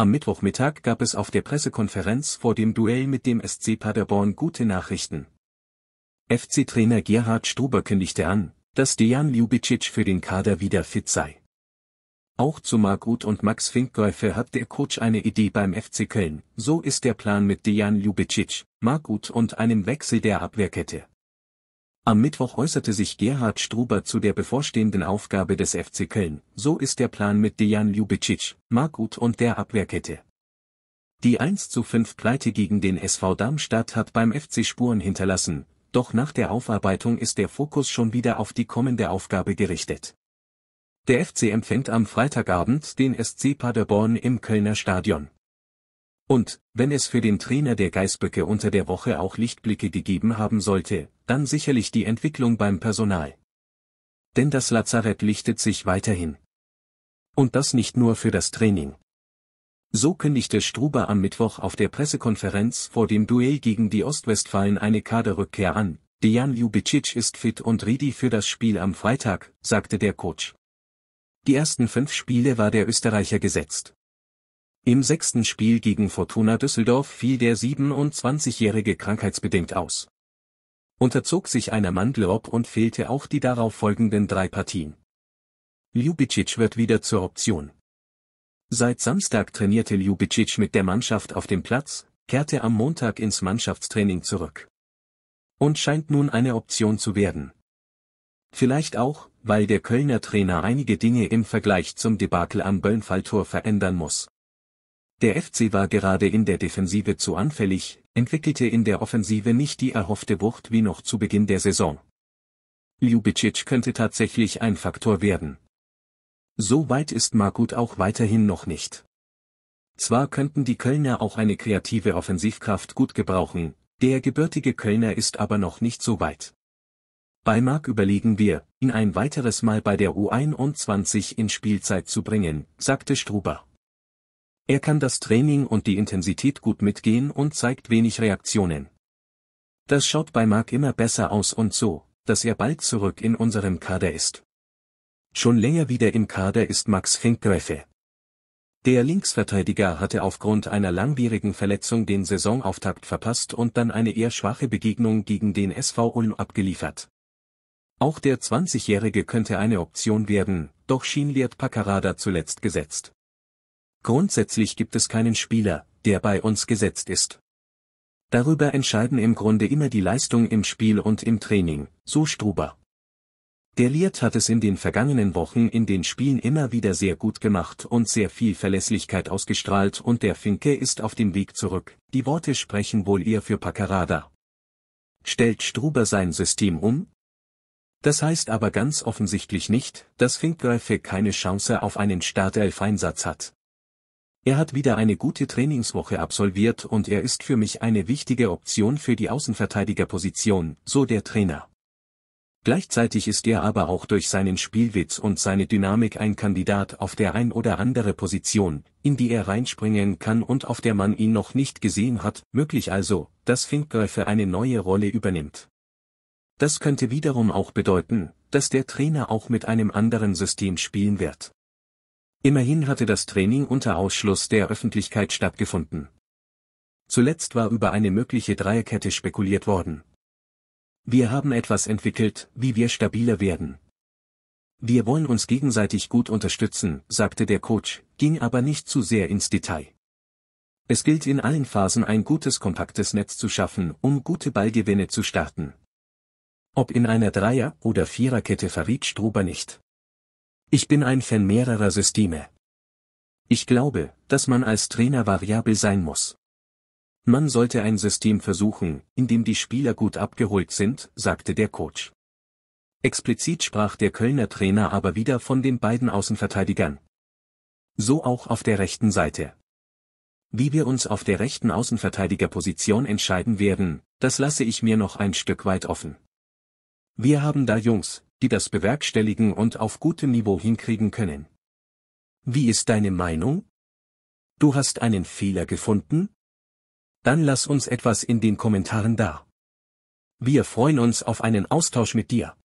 Am Mittwochmittag gab es auf der Pressekonferenz vor dem Duell mit dem SC Paderborn gute Nachrichten. FC-Trainer Gerhard Struber kündigte an, dass Dejan Ljubicic für den Kader wieder fit sei. Auch zu Margut und Max Finkgäufe hat der Coach eine Idee beim FC Köln, so ist der Plan mit Dejan Ljubicic, Margut und einem Wechsel der Abwehrkette. Am Mittwoch äußerte sich Gerhard Struber zu der bevorstehenden Aufgabe des FC Köln, so ist der Plan mit Dejan Ljubicic, Markut und der Abwehrkette. Die 1 zu 5 Pleite gegen den SV Darmstadt hat beim FC Spuren hinterlassen, doch nach der Aufarbeitung ist der Fokus schon wieder auf die kommende Aufgabe gerichtet. Der FC empfängt am Freitagabend den SC Paderborn im Kölner Stadion. Und, wenn es für den Trainer der Geißböcke unter der Woche auch Lichtblicke gegeben haben sollte, dann sicherlich die Entwicklung beim Personal. Denn das Lazarett lichtet sich weiterhin. Und das nicht nur für das Training. So kündigte Struber am Mittwoch auf der Pressekonferenz vor dem Duell gegen die Ostwestfalen eine Kaderrückkehr an. Dejan Ljubicic ist fit und ready für das Spiel am Freitag, sagte der Coach. Die ersten fünf Spiele war der Österreicher gesetzt. Im sechsten Spiel gegen Fortuna Düsseldorf fiel der 27-Jährige krankheitsbedingt aus. Unterzog sich einer Mandelrob und fehlte auch die darauffolgenden drei Partien. Ljubicic wird wieder zur Option. Seit Samstag trainierte Ljubicic mit der Mannschaft auf dem Platz, kehrte am Montag ins Mannschaftstraining zurück. Und scheint nun eine Option zu werden. Vielleicht auch, weil der Kölner Trainer einige Dinge im Vergleich zum Debakel am Böllnfalltor verändern muss. Der FC war gerade in der Defensive zu anfällig, entwickelte in der Offensive nicht die erhoffte Wucht wie noch zu Beginn der Saison. Ljubicic könnte tatsächlich ein Faktor werden. So weit ist Markut auch weiterhin noch nicht. Zwar könnten die Kölner auch eine kreative Offensivkraft gut gebrauchen, der gebürtige Kölner ist aber noch nicht so weit. Bei Mark überlegen wir, ihn ein weiteres Mal bei der U21 in Spielzeit zu bringen, sagte Struber. Er kann das Training und die Intensität gut mitgehen und zeigt wenig Reaktionen. Das schaut bei Mark immer besser aus und so, dass er bald zurück in unserem Kader ist. Schon länger wieder im Kader ist Max Finkgräfe. Der Linksverteidiger hatte aufgrund einer langwierigen Verletzung den Saisonauftakt verpasst und dann eine eher schwache Begegnung gegen den SV Ulm abgeliefert. Auch der 20-Jährige könnte eine Option werden, doch schien Liert Paccarada zuletzt gesetzt. Grundsätzlich gibt es keinen Spieler, der bei uns gesetzt ist. Darüber entscheiden im Grunde immer die Leistung im Spiel und im Training, so Struber. Der Liert hat es in den vergangenen Wochen in den Spielen immer wieder sehr gut gemacht und sehr viel Verlässlichkeit ausgestrahlt und der Finke ist auf dem Weg zurück, die Worte sprechen wohl eher für Paccarada. Stellt Struber sein System um? Das heißt aber ganz offensichtlich nicht, dass Finkgräfe keine Chance auf einen Startelf-Einsatz hat. Er hat wieder eine gute Trainingswoche absolviert und er ist für mich eine wichtige Option für die Außenverteidigerposition, so der Trainer. Gleichzeitig ist er aber auch durch seinen Spielwitz und seine Dynamik ein Kandidat auf der ein oder andere Position, in die er reinspringen kann und auf der man ihn noch nicht gesehen hat, möglich also, dass Finkgräfe eine neue Rolle übernimmt. Das könnte wiederum auch bedeuten, dass der Trainer auch mit einem anderen System spielen wird. Immerhin hatte das Training unter Ausschluss der Öffentlichkeit stattgefunden. Zuletzt war über eine mögliche Dreierkette spekuliert worden. Wir haben etwas entwickelt, wie wir stabiler werden. Wir wollen uns gegenseitig gut unterstützen, sagte der Coach, ging aber nicht zu sehr ins Detail. Es gilt in allen Phasen ein gutes kompaktes Netz zu schaffen, um gute Ballgewinne zu starten. Ob in einer Dreier- oder Viererkette verriet Struber nicht. Ich bin ein Fan mehrerer Systeme. Ich glaube, dass man als Trainer variabel sein muss. Man sollte ein System versuchen, in dem die Spieler gut abgeholt sind, sagte der Coach. Explizit sprach der Kölner Trainer aber wieder von den beiden Außenverteidigern. So auch auf der rechten Seite. Wie wir uns auf der rechten Außenverteidigerposition entscheiden werden, das lasse ich mir noch ein Stück weit offen. Wir haben da Jungs, die das bewerkstelligen und auf gutem Niveau hinkriegen können. Wie ist deine Meinung? Du hast einen Fehler gefunden? Dann lass uns etwas in den Kommentaren da. Wir freuen uns auf einen Austausch mit dir.